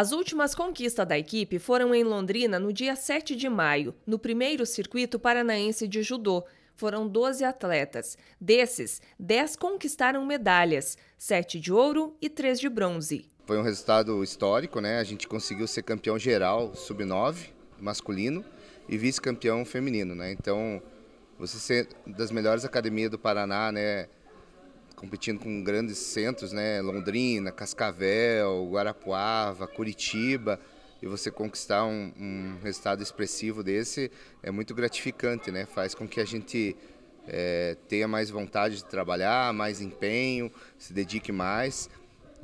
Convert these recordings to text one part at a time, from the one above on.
As últimas conquistas da equipe foram em Londrina no dia 7 de maio, no primeiro circuito paranaense de judô. Foram 12 atletas. Desses, 10 conquistaram medalhas, 7 de ouro e 3 de bronze. Foi um resultado histórico, né? A gente conseguiu ser campeão geral sub-9 masculino e vice-campeão feminino, né? Então, você ser das melhores academias do Paraná, né? competindo com grandes centros, né? Londrina, Cascavel, Guarapuava, Curitiba e você conquistar um, um, resultado expressivo desse é muito gratificante, né? Faz com que a gente é, tenha mais vontade de trabalhar, mais empenho, se dedique mais.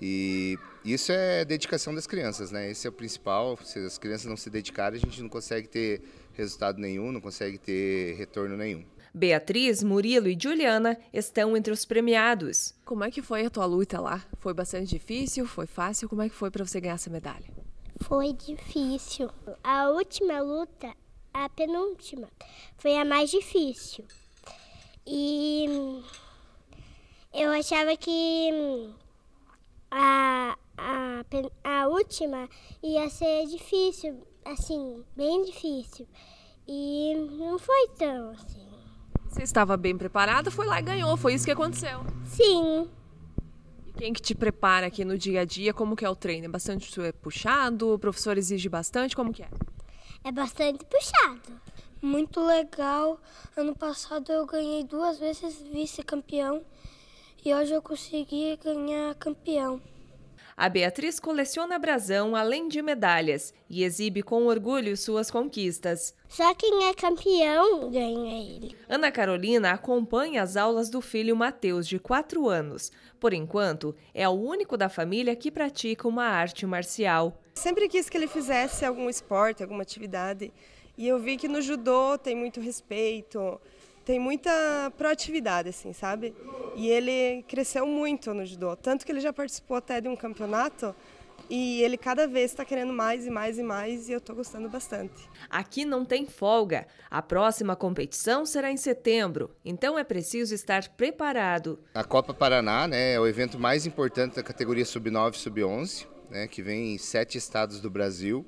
E isso é dedicação das crianças, né? Esse é o principal. Se as crianças não se dedicarem, a gente não consegue ter resultado nenhum, não consegue ter retorno nenhum. Beatriz, Murilo e Juliana estão entre os premiados. Como é que foi a tua luta lá? Foi bastante difícil? Foi fácil? Como é que foi para você ganhar essa medalha? Foi difícil. A última luta, a penúltima, foi a mais difícil. E eu achava que a, a, a última ia ser difícil, assim, bem difícil. E não foi tão assim. Você estava bem preparada, foi lá e ganhou, foi isso que aconteceu. Sim. E quem que te prepara aqui no dia a dia? Como que é o treino? É bastante é puxado? O professor exige bastante? Como que é? É bastante puxado. Muito legal. Ano passado eu ganhei duas vezes vice-campeão e hoje eu consegui ganhar campeão. A Beatriz coleciona brasão além de medalhas e exibe com orgulho suas conquistas. Só quem é campeão ganha ele. Ana Carolina acompanha as aulas do filho Matheus, de 4 anos. Por enquanto, é o único da família que pratica uma arte marcial. Sempre quis que ele fizesse algum esporte, alguma atividade. E eu vi que no judô tem muito respeito, tem muita proatividade, assim, sabe? E ele cresceu muito no judô, tanto que ele já participou até de um campeonato e ele cada vez está querendo mais e mais e mais e eu estou gostando bastante. Aqui não tem folga. A próxima competição será em setembro, então é preciso estar preparado. A Copa Paraná né, é o evento mais importante da categoria sub-9 e sub-11, né, que vem em sete estados do Brasil.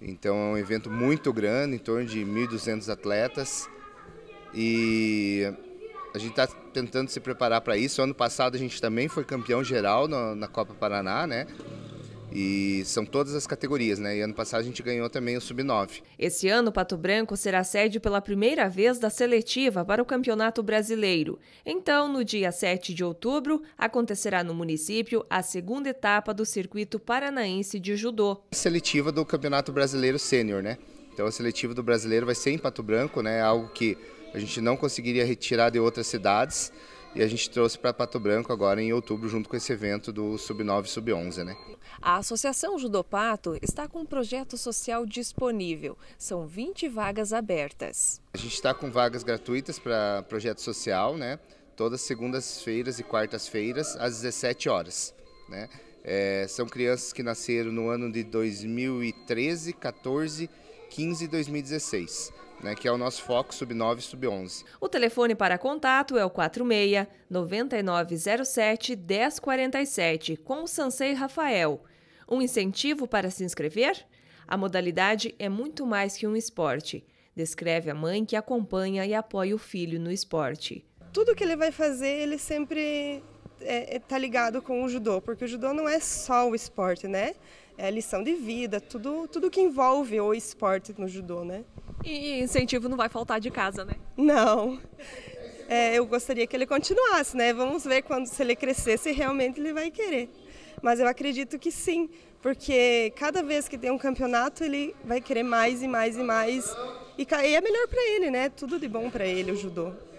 Então é um evento muito grande, em torno de 1.200 atletas. E a gente está tentando se preparar para isso. Ano passado a gente também foi campeão geral na, na Copa Paraná, né? E são todas as categorias, né? E ano passado a gente ganhou também o Sub-9. Esse ano, Pato Branco será sede pela primeira vez da seletiva para o Campeonato Brasileiro. Então, no dia 7 de outubro, acontecerá no município a segunda etapa do Circuito Paranaense de Judô. Seletiva do Campeonato Brasileiro Sênior, né? Então, a seletiva do brasileiro vai ser em Pato Branco, né? Algo que a gente não conseguiria retirar de outras cidades e a gente trouxe para Pato Branco agora em outubro, junto com esse evento do Sub-9 e Sub-11. Né? A Associação Judopato está com um projeto social disponível. São 20 vagas abertas. A gente está com vagas gratuitas para projeto social, né? todas segundas-feiras e quartas-feiras, às 17 horas. Né? É, são crianças que nasceram no ano de 2013, 14, 15 e 2016 né, que é o nosso foco sub-9 e sub-11. O telefone para contato é o 46 9907 1047 com o Sansei Rafael. Um incentivo para se inscrever? A modalidade é muito mais que um esporte. Descreve a mãe que acompanha e apoia o filho no esporte. Tudo que ele vai fazer, ele sempre é, é, tá ligado com o judô, porque o judô não é só o esporte, né? É lição de vida, tudo, tudo que envolve o esporte no judô, né? E incentivo não vai faltar de casa, né? Não. É, eu gostaria que ele continuasse, né? Vamos ver quando se ele crescer se realmente ele vai querer. Mas eu acredito que sim, porque cada vez que tem um campeonato ele vai querer mais e mais e mais e é melhor para ele, né? Tudo de bom para ele o judô.